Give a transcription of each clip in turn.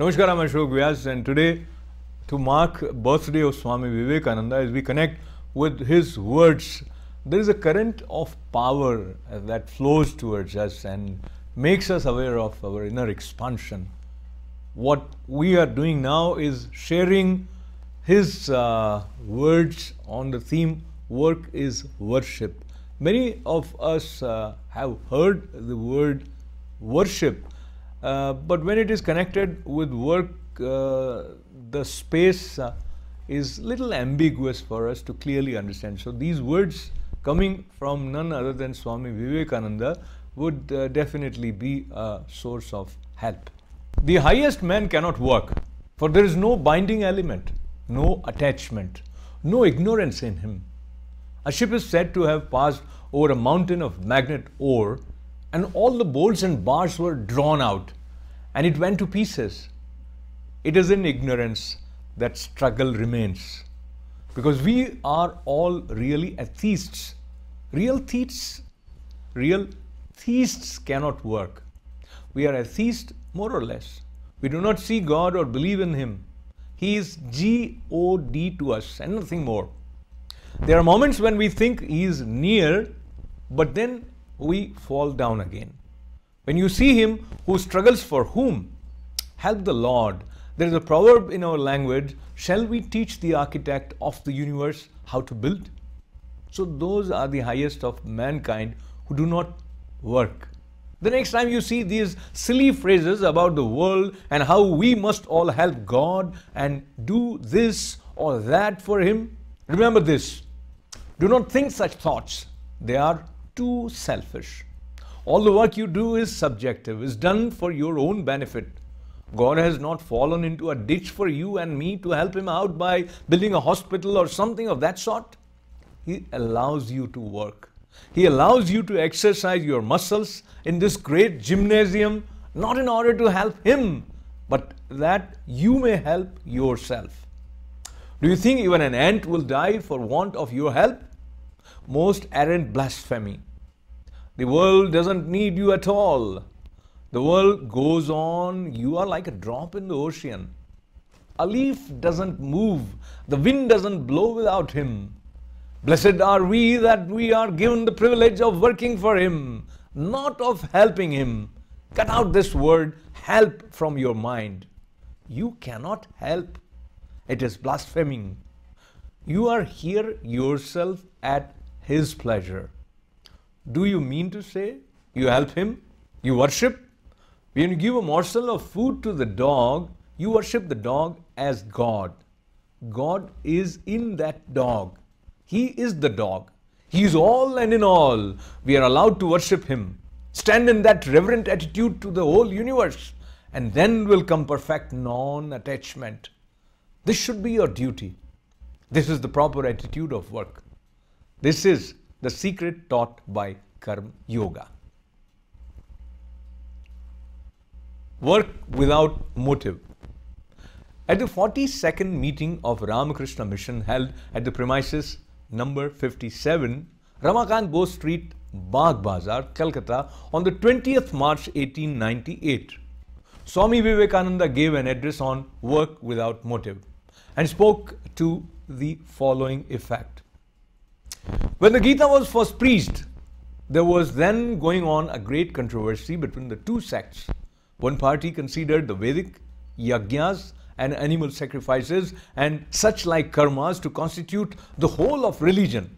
Namaskar, I'm Ashok Vyas and today to mark birthday of Swami Vivekananda as we connect with his words, there is a current of power that flows towards us and makes us aware of our inner expansion. What we are doing now is sharing his uh, words on the theme work is worship. Many of us uh, have heard the word worship uh, but when it is connected with work, uh, the space uh, is little ambiguous for us to clearly understand. So these words coming from none other than Swami Vivekananda would uh, definitely be a source of help. The highest man cannot work, for there is no binding element, no attachment, no ignorance in him. A ship is said to have passed over a mountain of magnet ore and all the bolts and bars were drawn out and it went to pieces. It is in ignorance that struggle remains because we are all really atheists. Real theists, real theists cannot work. We are atheists more or less. We do not see God or believe in Him. He is God to us and nothing more. There are moments when we think He is near, but then we fall down again. When you see him who struggles for whom, help the Lord. There is a proverb in our language Shall we teach the architect of the universe how to build? So, those are the highest of mankind who do not work. The next time you see these silly phrases about the world and how we must all help God and do this or that for Him, remember this. Do not think such thoughts. They are too selfish. All the work you do is subjective, is done for your own benefit. God has not fallen into a ditch for you and me to help him out by building a hospital or something of that sort. He allows you to work. He allows you to exercise your muscles in this great gymnasium, not in order to help him, but that you may help yourself. Do you think even an ant will die for want of your help? most arrant blasphemy. The world doesn't need you at all. The world goes on. You are like a drop in the ocean. A leaf doesn't move. The wind doesn't blow without him. Blessed are we that we are given the privilege of working for him, not of helping him. Cut out this word help from your mind. You cannot help. It is blaspheming. You are here yourself at His pleasure. Do you mean to say you help Him? You worship? When you give a morsel of food to the dog, you worship the dog as God. God is in that dog. He is the dog. He is all and in all. We are allowed to worship Him. Stand in that reverent attitude to the whole universe, and then will come perfect non attachment. This should be your duty. This is the proper attitude of work. This is the secret taught by Karma Yoga. Work without motive. At the 42nd meeting of Ramakrishna Mission held at the premises number 57, Ramakant Bose Street, Bagh Bazar, Calcutta on the 20th March 1898. Swami Vivekananda gave an address on work without motive and spoke to the following effect. When the Gita was first preached, there was then going on a great controversy between the two sects. One party considered the Vedic yajnas and animal sacrifices and such like karmas to constitute the whole of religion.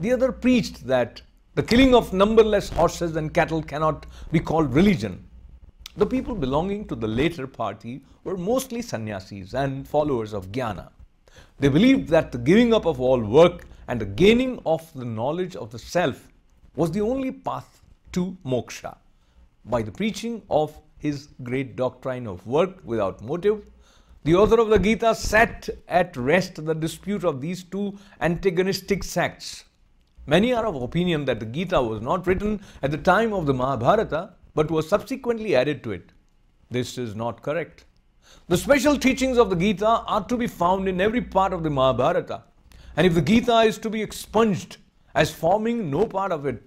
The other preached that the killing of numberless horses and cattle cannot be called religion. The people belonging to the later party were mostly sannyasis and followers of jnana. They believed that the giving up of all work and the gaining of the knowledge of the self was the only path to moksha. By the preaching of his great doctrine of work without motive, the author of the Gita set at rest the dispute of these two antagonistic sects. Many are of opinion that the Gita was not written at the time of the Mahabharata but was subsequently added to it. This is not correct. The special teachings of the Gita are to be found in every part of the Mahabharata. And if the Gita is to be expunged as forming no part of it,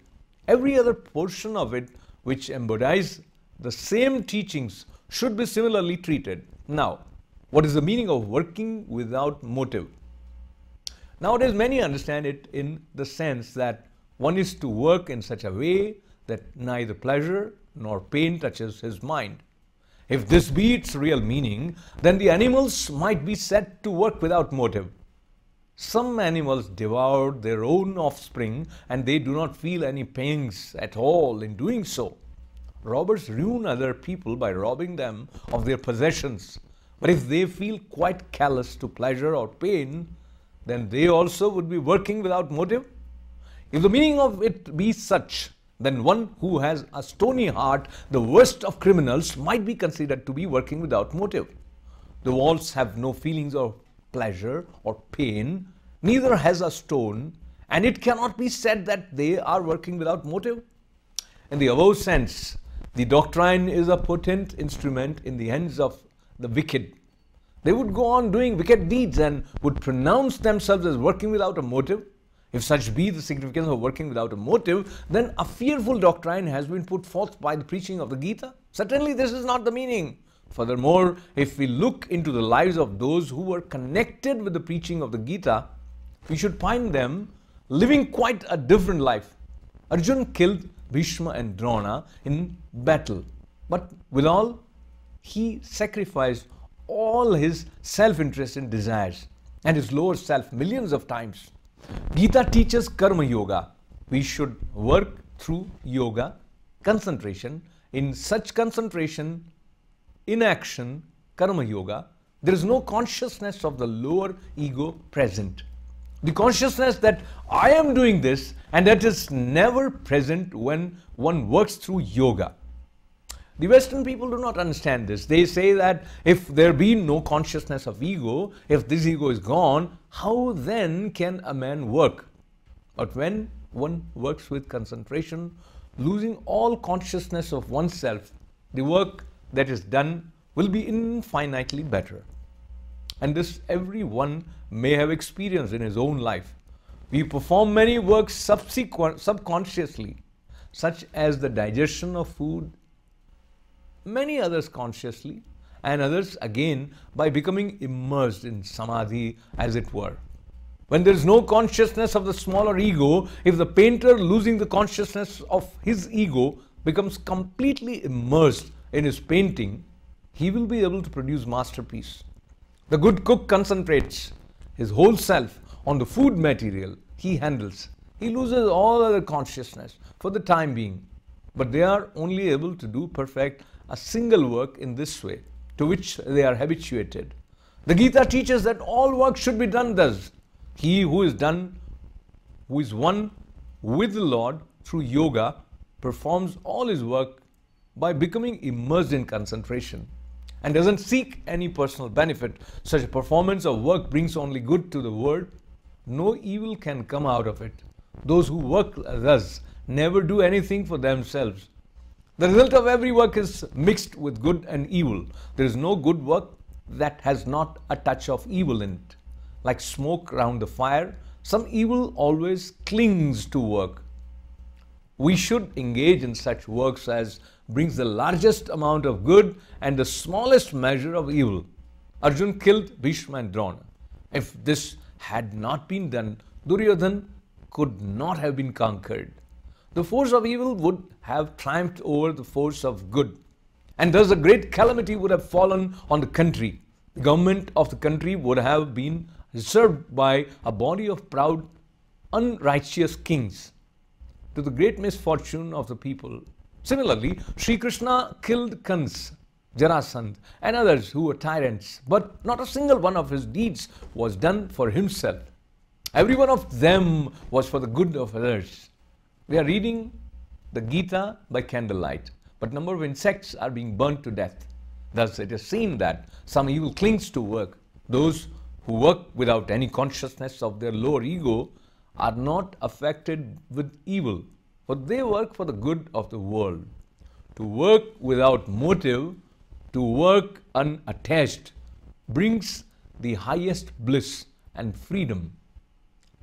every other portion of it which embodies the same teachings should be similarly treated. Now, what is the meaning of working without motive? Nowadays, many understand it in the sense that one is to work in such a way that neither pleasure nor pain touches his mind. If this be its real meaning, then the animals might be set to work without motive. Some animals devour their own offspring and they do not feel any pangs at all in doing so. Robbers ruin other people by robbing them of their possessions. But if they feel quite callous to pleasure or pain, then they also would be working without motive. If the meaning of it be such, then one who has a stony heart, the worst of criminals, might be considered to be working without motive. The walls have no feelings of pleasure or pain, neither has a stone, and it cannot be said that they are working without motive. In the above sense, the doctrine is a potent instrument in the hands of the wicked. They would go on doing wicked deeds and would pronounce themselves as working without a motive. If such be the significance of working without a motive, then a fearful doctrine has been put forth by the preaching of the Gita. Certainly, this is not the meaning. Furthermore, if we look into the lives of those who were connected with the preaching of the Gita, we should find them living quite a different life. Arjun killed Bhishma and Drona in battle, but withal, he sacrificed all his self interest and desires and his lower self millions of times. Gita teaches karma yoga. We should work through yoga concentration. In such concentration, inaction, karma yoga, there is no consciousness of the lower ego present. The consciousness that I am doing this and that is never present when one works through yoga. The Western people do not understand this. They say that if there be no consciousness of ego, if this ego is gone, how then can a man work? But when one works with concentration, losing all consciousness of oneself, the work that is done will be infinitely better. And this everyone may have experienced in his own life. We perform many works subsequent, subconsciously, such as the digestion of food many others consciously, and others again by becoming immersed in samadhi, as it were. When there is no consciousness of the smaller ego, if the painter losing the consciousness of his ego becomes completely immersed in his painting, he will be able to produce masterpiece. The good cook concentrates his whole self on the food material he handles. He loses all other consciousness for the time being, but they are only able to do perfect a single work in this way to which they are habituated. The Gita teaches that all work should be done thus. He who is done, who is one with the Lord through yoga, performs all his work by becoming immersed in concentration and doesn't seek any personal benefit. Such a performance of work brings only good to the world. No evil can come out of it. Those who work thus never do anything for themselves, the result of every work is mixed with good and evil. There is no good work that has not a touch of evil in it. Like smoke round the fire, some evil always clings to work. We should engage in such works as brings the largest amount of good and the smallest measure of evil. Arjun killed Bhishma and Drona. If this had not been done, Duryodhan could not have been conquered the force of evil would have triumphed over the force of good. And thus a great calamity would have fallen on the country. The government of the country would have been usurped by a body of proud, unrighteous kings to the great misfortune of the people. Similarly, Sri Krishna killed Kans, Jarasandh and others who were tyrants, but not a single one of his deeds was done for himself. Every one of them was for the good of others. We are reading the Gita by candlelight, but number of insects are being burnt to death. Thus it is seen that some evil clings to work. Those who work without any consciousness of their lower ego are not affected with evil, for they work for the good of the world. To work without motive, to work unattached, brings the highest bliss and freedom.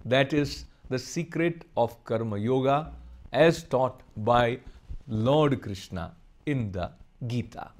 That is the secret of Karma Yoga as taught by Lord Krishna in the Gita.